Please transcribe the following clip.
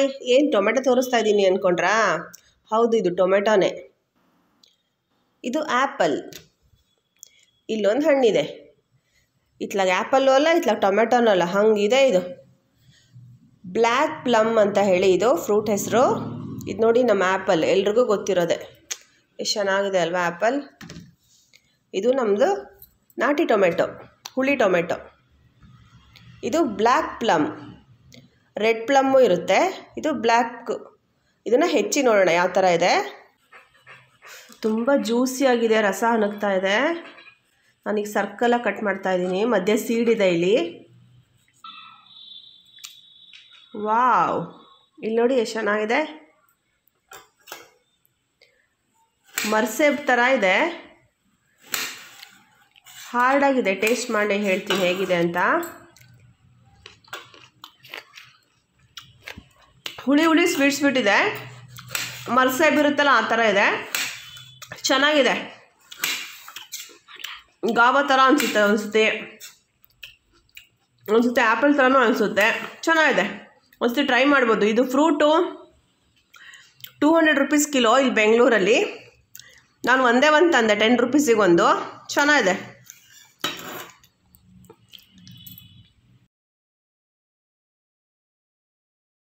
hi ಏನು tomato ತೋರಿಸ್ತಾ ಇದ್ದೀನಿ ಅಂದ್ಕೊಂಡ್ರಾ ಹೌದು ಇದು ಟೊಮೆಟೊನೇ ಇದು ಆ್ಯಪಲ್ ಇಲ್ಲೊಂದು ಹಣ್ಣಿದೆ ಇತ್ಲಾಗ ಆ್ಯಪಲ್ಲು ಅಲ್ಲ ಇತ್ಲಾಗ ಟೊಮೆಟೊನೂ ಅಲ್ಲ ಹಂಗಿದೆ ಇದು ಬ್ಲ್ಯಾಕ್ ಪ್ಲಮ್ ಅಂತ ಹೇಳಿ ಇದು ಫ್ರೂಟ್ ಹೆಸರು ಇದು ನೋಡಿ ನಮ್ಮ ಆ್ಯಪಲ್ ಎಲ್ರಿಗೂ ಗೊತ್ತಿರೋದೆ ಎಷ್ಟು ಚೆನ್ನಾಗಿದೆ ಅಲ್ವಾ ಆ್ಯಪಲ್ ಇದು ನಮ್ಮದು ನಾಟಿ ಟೊಮೆಟೊ ಹುಳಿ ಟೊಮೆಟೊ ಇದು ಬ್ಲ್ಯಾಕ್ ಪ್ಲಮ್ ರೆಡ್ ಪ್ಲಮ್ಮು ಇರುತ್ತೆ ಇದು ಬ್ಲ್ಯಾಕ್ ಇದನ್ನು ಹೆಚ್ಚಿ ನೋಡೋಣ ಯಾವ ಥರ ಇದೆ ತುಂಬ ಜ್ಯೂಸಿಯಾಗಿದೆ ರಸ ಅನಗ್ತಾ ಇದೆ ನಾನೀಗ ಸರ್ಕಲಾಗಿ ಕಟ್ ಮಾಡ್ತಾ ಇದ್ದೀನಿ ಮಧ್ಯೆ ಇದೆ ಇಲ್ಲಿ ವಾವ್ ಇಲ್ಲಿ ನೋಡಿ ಎಷ್ಟು ಚೆನ್ನಾಗಿದೆ ಮರ್ಸೆಬ್ ಥರ ಇದೆ ಹಾರ್ಡಾಗಿದೆ ಟೇಸ್ಟ್ ಮಾಡಿ ಹೇಳ್ತೀನಿ ಹೇಗಿದೆ ಅಂತ ಹುಳಿ ಹುಳಿ ಸ್ವೀಟ್ ಸ್ವೀಟ್ ಇದೆ ಮಲ್ಸೆ ಬಿರುತ್ತಲ್ಲ ಆ ಥರ ಇದೆ ಚೆನ್ನಾಗಿದೆ ಗಾಬ ಥರ ಅನಿಸುತ್ತೆ ಒಂದ್ಸತಿ ಒಂದ್ಸತಿ ಆ್ಯಪಲ್ ಥರನೂ ಅನಿಸುತ್ತೆ ಚೆನ್ನಾಗಿದೆ ಒಂದ್ಸತಿ ಟ್ರೈ ಮಾಡ್ಬೋದು ಇದು fruit two hundred rupees kilo ಇಲ್ಲಿ ಬೆಂಗಳೂರಲ್ಲಿ ನಾನು ಒಂದೇ ಒಂದು ತಂದೆ ಟೆನ್ ರುಪೀಸಿಗೆ ಒಂದು ಚೆನ್ನಾಗಿದೆ